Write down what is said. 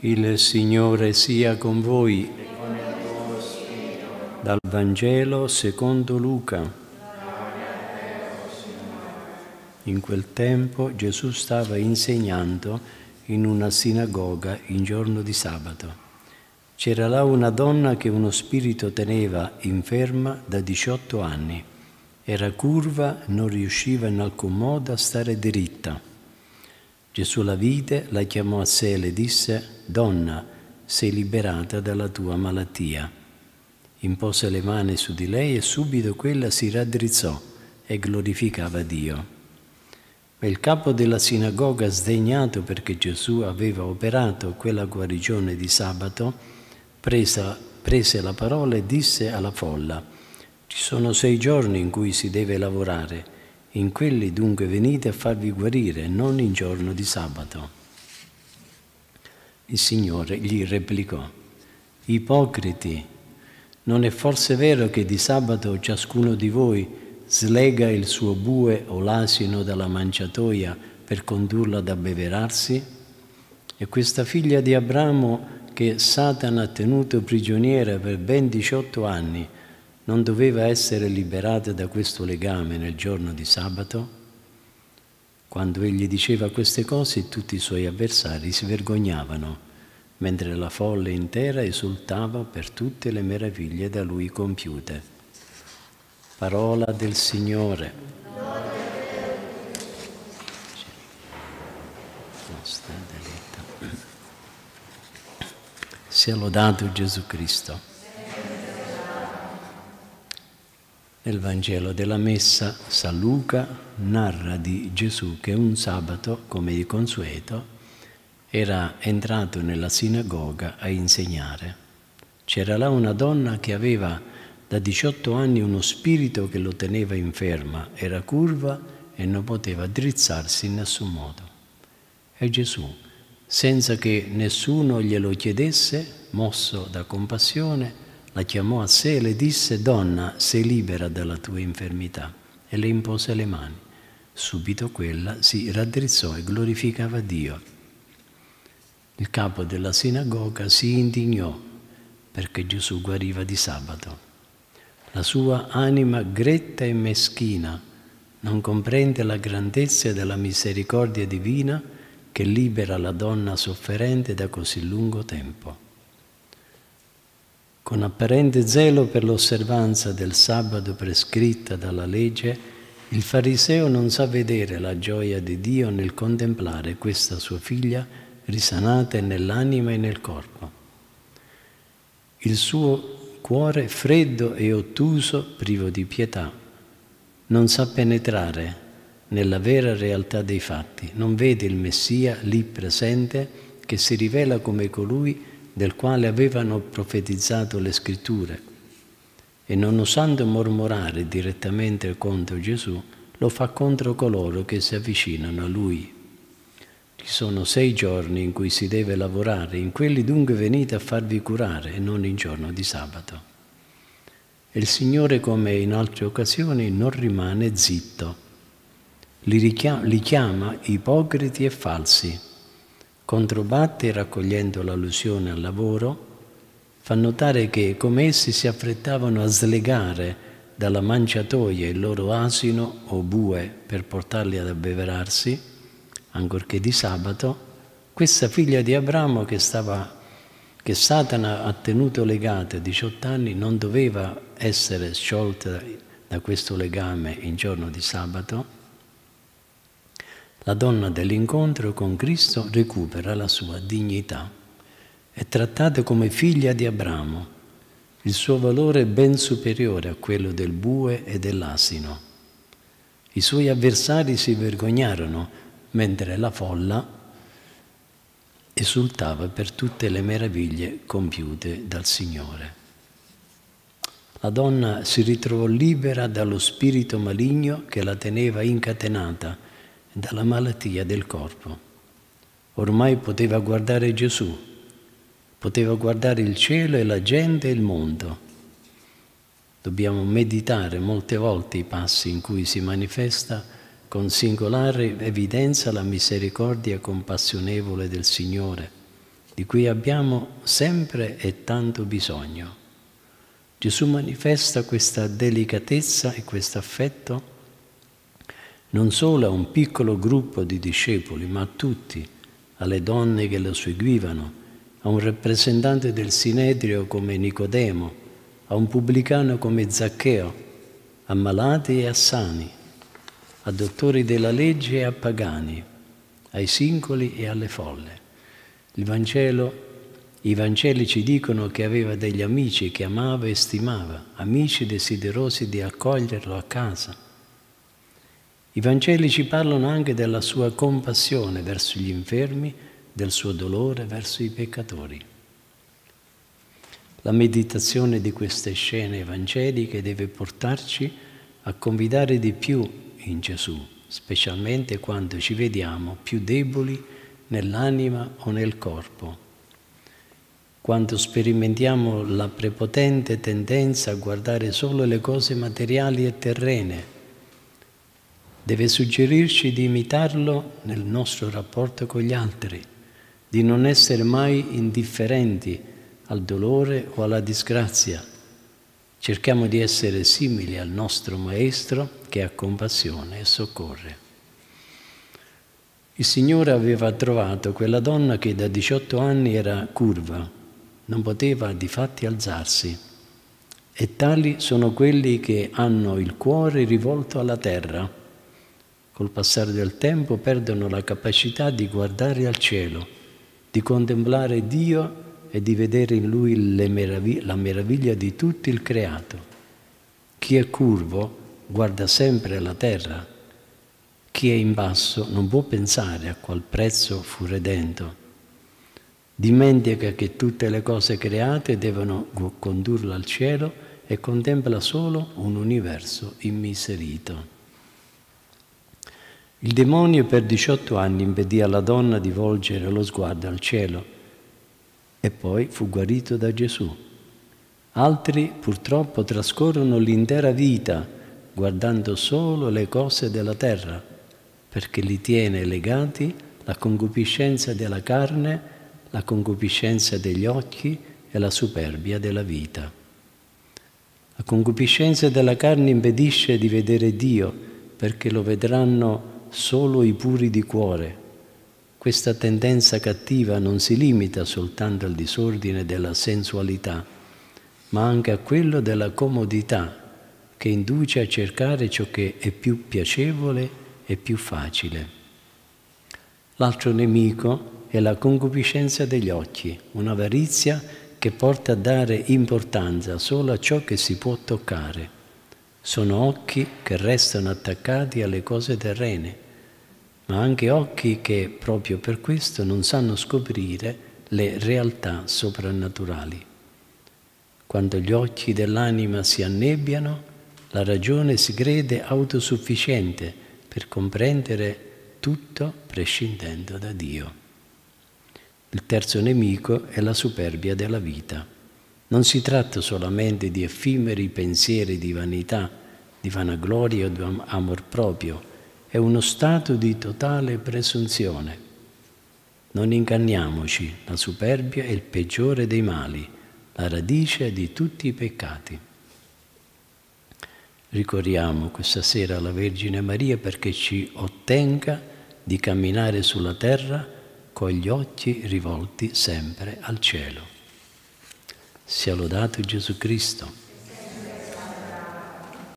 Il Signore sia con voi. Dal Vangelo secondo Luca. In quel tempo Gesù stava insegnando in una sinagoga in giorno di sabato. C'era là una donna che uno spirito teneva inferma da 18 anni. Era curva, non riusciva in alcun modo a stare diritta Gesù la vide, la chiamò a sé e le disse, Donna, sei liberata dalla tua malattia. Impose le mani su di lei e subito quella si raddrizzò e glorificava Dio. Ma il capo della sinagoga, sdegnato perché Gesù aveva operato quella guarigione di sabato, presa, prese la parola e disse alla folla, ci sono sei giorni in cui si deve lavorare in quelli dunque venite a farvi guarire, non in giorno di sabato. Il Signore gli replicò, Ipocriti, non è forse vero che di sabato ciascuno di voi slega il suo bue o l'asino dalla manciatoia per condurla ad abbeverarsi? E questa figlia di Abramo che Satana ha tenuto prigioniera per ben 18 anni, non doveva essere liberata da questo legame nel giorno di sabato? Quando egli diceva queste cose tutti i suoi avversari si vergognavano, mentre la folla intera esultava per tutte le meraviglie da lui compiute. Parola del Signore. Sia lodato Gesù Cristo. Nel Vangelo della Messa San Luca narra di Gesù che un sabato, come di consueto, era entrato nella sinagoga a insegnare. C'era là una donna che aveva da 18 anni uno spirito che lo teneva inferma, era curva e non poteva drizzarsi in nessun modo. E Gesù, senza che nessuno glielo chiedesse, mosso da compassione, la chiamò a sé e le disse, donna, sei libera dalla tua infermità, e le impose le mani. Subito quella si raddrizzò e glorificava Dio. Il capo della sinagoga si indignò perché Gesù guariva di sabato. La sua anima gretta e meschina non comprende la grandezza della misericordia divina che libera la donna sofferente da così lungo tempo con apparente zelo per l'osservanza del sabato prescritta dalla legge, il fariseo non sa vedere la gioia di Dio nel contemplare questa sua figlia risanata nell'anima e nel corpo. Il suo cuore freddo e ottuso, privo di pietà, non sa penetrare nella vera realtà dei fatti, non vede il Messia lì presente che si rivela come colui che del quale avevano profetizzato le scritture e non osando mormorare direttamente contro Gesù, lo fa contro coloro che si avvicinano a lui. Ci sono sei giorni in cui si deve lavorare, in quelli dunque venite a farvi curare e non in giorno di sabato. E il Signore, come in altre occasioni, non rimane zitto, li, richiama, li chiama ipocriti e falsi Controbatte, raccogliendo l'allusione al lavoro, fa notare che come essi si affrettavano a slegare dalla manciatoia il loro asino o bue per portarli ad abbeverarsi, ancorché di sabato, questa figlia di Abramo che, stava, che Satana ha tenuto legata a 18 anni non doveva essere sciolta da questo legame in giorno di sabato, la donna dell'incontro con Cristo recupera la sua dignità. È trattata come figlia di Abramo. Il suo valore è ben superiore a quello del bue e dell'asino. I suoi avversari si vergognarono, mentre la folla esultava per tutte le meraviglie compiute dal Signore. La donna si ritrovò libera dallo spirito maligno che la teneva incatenata dalla malattia del corpo. Ormai poteva guardare Gesù, poteva guardare il cielo e la gente e il mondo. Dobbiamo meditare molte volte i passi in cui si manifesta con singolare evidenza la misericordia compassionevole del Signore, di cui abbiamo sempre e tanto bisogno. Gesù manifesta questa delicatezza e questo affetto non solo a un piccolo gruppo di discepoli, ma a tutti, alle donne che lo seguivano, a un rappresentante del Sinedrio come Nicodemo, a un pubblicano come Zaccheo, a malati e a sani, a dottori della legge e a pagani, ai singoli e alle folle. Vangelo, I Vangeli ci dicono che aveva degli amici che amava e stimava, amici desiderosi di accoglierlo a casa i Vangeli ci parlano anche della sua compassione verso gli infermi, del suo dolore verso i peccatori. La meditazione di queste scene evangeliche deve portarci a convidare di più in Gesù, specialmente quando ci vediamo più deboli nell'anima o nel corpo quando sperimentiamo la prepotente tendenza a guardare solo le cose materiali e terrene, deve suggerirci di imitarlo nel nostro rapporto con gli altri, di non essere mai indifferenti al dolore o alla disgrazia. Cerchiamo di essere simili al nostro Maestro che ha compassione e soccorre. Il Signore aveva trovato quella donna che da 18 anni era curva, non poteva di fatti alzarsi. E tali sono quelli che hanno il cuore rivolto alla terra col passare del tempo perdono la capacità di guardare al cielo, di contemplare Dio e di vedere in Lui meraviglie, la meraviglia di tutto il creato. Chi è curvo guarda sempre la terra, chi è in basso non può pensare a qual prezzo fu redento. Dimentica che tutte le cose create devono condurla al cielo e contempla solo un universo immiserito. Il demonio per 18 anni impedì alla donna di volgere lo sguardo al cielo e poi fu guarito da Gesù. Altri purtroppo trascorrono l'intera vita guardando solo le cose della terra perché li tiene legati la concupiscenza della carne, la concupiscenza degli occhi e la superbia della vita. La concupiscenza della carne impedisce di vedere Dio perché lo vedranno solo i puri di cuore. Questa tendenza cattiva non si limita soltanto al disordine della sensualità, ma anche a quello della comodità che induce a cercare ciò che è più piacevole e più facile. L'altro nemico è la concupiscenza degli occhi, un'avarizia che porta a dare importanza solo a ciò che si può toccare sono occhi che restano attaccati alle cose terrene, ma anche occhi che proprio per questo non sanno scoprire le realtà soprannaturali. Quando gli occhi dell'anima si annebbiano, la ragione si crede autosufficiente per comprendere tutto prescindendo da Dio. Il terzo nemico è la superbia della vita. Non si tratta solamente di effimeri pensieri di vanità di vanagloria o di amor proprio, è uno stato di totale presunzione. Non inganniamoci, la superbia è il peggiore dei mali, la radice di tutti i peccati. Ricorriamo questa sera alla Vergine Maria perché ci ottenga di camminare sulla terra con gli occhi rivolti sempre al cielo. Sia lodato Gesù Cristo.